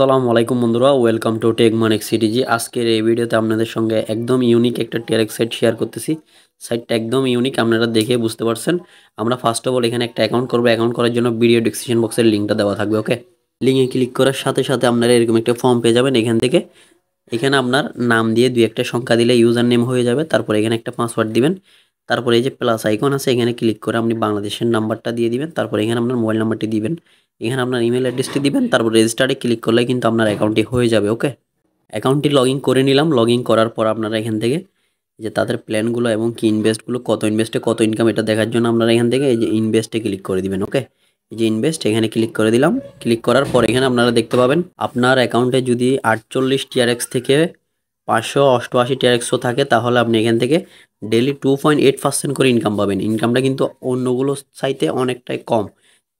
সালাম আলাইকুম বন্ধুরা welcome to tech Manek CTG আজকের এই ভিডিওতে আপনাদের সঙ্গে একদম ইউনিক একটা টেরেক সাইট শেয়ার করতেছি সাইটটা একদম ইউনিক আপনারা দেখে বুঝতে পারছেন আমরা ফার্স্ট অফ অল এখানে একটা অ্যাকাউন্ট করবো অ্যাকাউন্ট করার জন্য ভিডিও ডিসক্রিপশন বক্সের লিঙ্কটা দেওয়া থাকবে ওকে লিঙ্কে ক্লিক করার সাথে সাথে আপনারা এরকম একটা ফর্ম পেয়ে যাবেন এখান থেকে এখানে আপনার নাম দিয়ে দুই একটা সংখ্যা দিলে ইউজার নেম হয়ে যাবে তারপরে এখানে একটা পাসওয়ার্ড দিবেন তারপরে এই যে প্লাস আইকন আছে এখানে ক্লিক করে আপনি বাংলাদেশের নাম্বারটা দিয়ে দিবেন তারপরে এখানে আপনার মোবাইল নাম্বারটি দিবেন এখানে আপনার ইমেল অ্যাড্রেসটি দিবেন তারপর রেজিস্টারে ক্লিক করলে কিন্তু আপনার অ্যাকাউন্টটি হয়ে যাবে ওকে অ্যাকাউন্টটি লগ করে নিলাম লগ করার পর আপনারা এখান থেকে যে তাদের প্ল্যানগুলো এবং কি ইনভেস্টগুলো কত ইনভেস্টে কত ইনকাম এটা দেখার জন্য আপনারা এখান থেকে এই যে ইনভেস্টে ক্লিক করে দিবেন ওকে এই যে ইনভেস্ট এখানে ক্লিক করে দিলাম ক্লিক করার পর এখানে আপনারা দেখতে পাবেন আপনার অ্যাকাউন্টে যদি আটচল্লিশ টিআরএক্স থেকে পাঁচশো অষ্টআশি টিআরএক্সও থাকে তাহলে আপনি এখান থেকে daily two point eight percent করে ইনকাম পাবেন ইনকামটা কিন্তু অন্যগুলো সাইতে অনেকটাই কম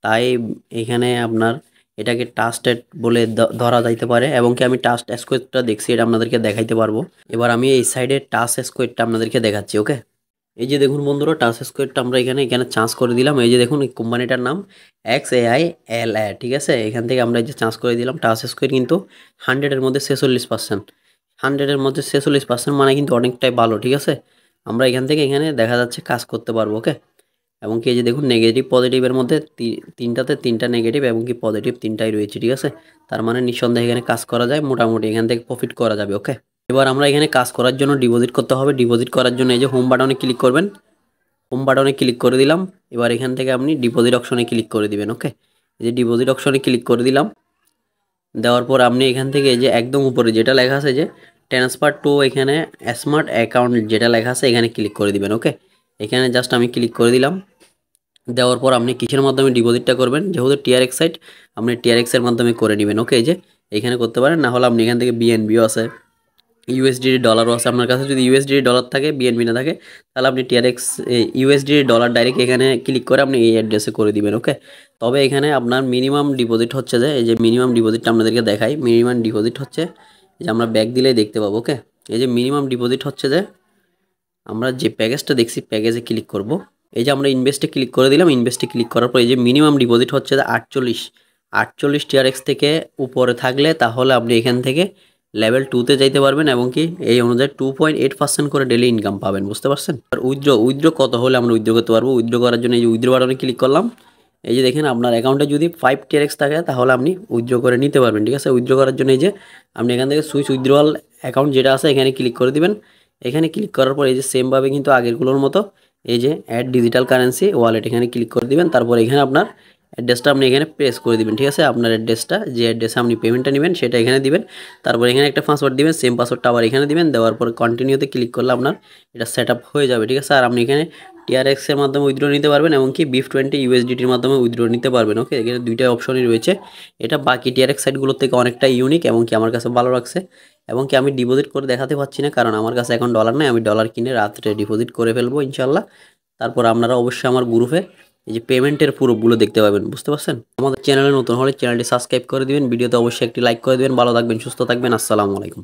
তাই এখানে আপনার এটাকে টাস্টেড বলে ধরা যাইতে পারে এবং কি আমি টাস্ট স্কোয়ারটা দেখছি এটা আপনাদেরকে দেখাইতে পারবো এবার আমি এই সাইডে টাস্ট স্কোয়ারটা আপনাদেরকে দেখাচ্ছি ওকে এই যে দেখুন বন্ধুরা টাচ স্কোয়ারটা আমরা এখানে এখানে চান্স করে দিলাম এই যে দেখুন কোম্পানিটার নাম এক্স এআই এল এ ঠিক আছে এখান থেকে আমরা এই যে চান্স করে দিলাম টাচ স্কোয়ার কিন্তু হান্ড্রেডের মধ্যে ছেচল্লিশ পার্সেন্ট হান্ড্রেডের মধ্যে ছেচল্লিশ পার্সেন্ট মানে কিন্তু অনেকটাই ভালো ঠিক আছে আমরা এখান থেকে এখানে দেখা যাচ্ছে কাজ করতে পারবো ওকে এবং কি এই যে দেখুন নেগেটিভ পজিটিভের মধ্যে তিনটাতে তিনটা নেগেটিভ এবং কি পজিটিভ তিনটাই রয়েছে ঠিক আছে তার মানে নিঃসন্দেহে এখানে কাজ করা যায় মোটামুটি এখান থেকে প্রফিট করা যাবে ওকে এবার আমরা এখানে কাজ করার জন্য ডিপোজিট করতে হবে ডিপোজিট করার জন্য এই যে হোম বাটনে ক্লিক করবেন হোম বাটনে ক্লিক করে দিলাম এবার এখান থেকে আপনি ডিপোজিট অপশনে ক্লিক করে দিবেন ওকে এই যে ডিপোজিট অপশনে ক্লিক করে দিলাম দেওয়ার পর আপনি এখান থেকে এই যে একদম উপরে যেটা লেখা আছে যে ট্রান্সফার টু এখানে স্মার্ট অ্যাকাউন্ট যেটা লেখা আছে এখানে ক্লিক করে দিবেন ওকে এখানে জাস্ট আমি ক্লিক করে দিলাম দেওয়ার পর আপনি কিসের মাধ্যমে ডিপোজিটটা করবেন যেহেতু টিআরএক্স সাইট আপনি এক্সের মাধ্যমে করে নেবেন ওকে যে এখানে করতে পারেন না হলে আপনি এখান থেকে বিএনবিও আছে ইউএসডি ডলারও আছে আপনার কাছে যদি ইউএসডি ডলার থাকে বিএনবি না থাকে তাহলে আপনি টিআরএক্স ইউএসডি ডলার ডাইরেক্ট এখানে ক্লিক করে আপনি এই অ্যাড্রেসে করে দিবেন ওকে তবে এখানে আপনার মিনিমাম ডিপোজিট হচ্ছে যে এই যে মিনিমাম ডিপোজিটটা আপনাদেরকে দেখাই মিনিমাম ডিপোজিট হচ্ছে যে আমরা ব্যাগ দিলেই দেখতে পাবো ওকে এই যে মিনিমাম ডিপোজিট হচ্ছে যে আমরা যে প্যাকেজটা দেখছি প্যাকেজে ক্লিক করব এই যে আমরা ইনভেস্টে ক্লিক করে দিলাম ইনভেস্টে ক্লিক করার পর এই যে মিনিমাম ডিপোজিট হচ্ছে আটচল্লিশ আটচল্লিশ টিআরএক্স থেকে উপরে থাকলে তাহলে আপনি এখান থেকে লেভেল টুতে যাইতে পারবেন এবং কি এই অনুযায়ী টু পয়েন্ট এইট পার্সেন্ট করে ডেলি ইনকাম পাবেন বুঝতে পারছেন আর উইথড্র উইথড্রো কত হলে আমরা উইথড্র করতে পারবো উইথড্রো করার জন্য এই যে উইথড্র বাটনে ক্লিক করলাম এই যে দেখেন আপনার অ্যাকাউন্টে যদি ফাইভ টিআরএক্স থাকে তাহলে আপনি উইথড্র করে নিতে পারবেন ঠিক আছে উইথড্রো করার জন্য এই যে আপনি এখান থেকে সুইচ উইথড্রয়াল অ্যাকাউন্ট যেটা আছে এখানে ক্লিক করে দিবেন এখানে ক্লিক করার পর এই যে সেমভাবে কিন্তু আগেরগুলোর মতো এই যে অ্যাড ডিজিটাল কারেন্সি ওয়ালেট এখানে ক্লিক করে দিবেন তারপর এখানে আপনার অ্যাড্রেসটা আপনি এখানে প্রেস করে দিবেন ঠিক আছে আপনার অ্যাড্রেসটা যে অ্যাড্রেসে আপনি পেমেন্টটা নেবেন সেটা এখানে দিবেন তারপর এখানে একটা পাসওয়ার্ড দিবেন সেম পাসওয়ার্ডটা আবার এখানে দিবেন দেওয়ার পর কন্টিনিউতে ক্লিক করলে আপনার এটা সেট হয়ে যাবে ঠিক আছে আর আপনি এখানে টিআরএক্সের মাধ্যমে উইথড্র নিতে পারবেন এবং কি বিফ টোয়েন্টি ইউএসডিটির মাধ্যমে উইথড্র নিতে পারবেন ওকে এখানে দুইটা অপশনই রয়েছে এটা বাকি টিআরএক্স সাইটগুলোর থেকে অনেকটা ইউনিক এবং কি আমার কাছে ভালো লাগছে এবং কি আমি ডিপোজিট করে দেখাতে পারছি না কারণ আমার কাছে এখন ডলার নেই আমি ডলার কিনে রাত্রে ডিপোজিট করে ফেলবো ইনশাল্লাহ তারপর আপনারা অবশ্যই আমার গ্রুপে এই যে পেমেন্টের পুরোগুলো দেখতে পাবেন বুঝতে পারছেন আমাদের চ্যানেলে নতুন হলে চ্যানেলটি সাবস্ক্রাইব করে দিবেন ভিডিওতে অবশ্যই একটি লাইক করে দিবেন ভালো থাকবেন সুস্থ থাকবেন আসসালামু আলাইকুম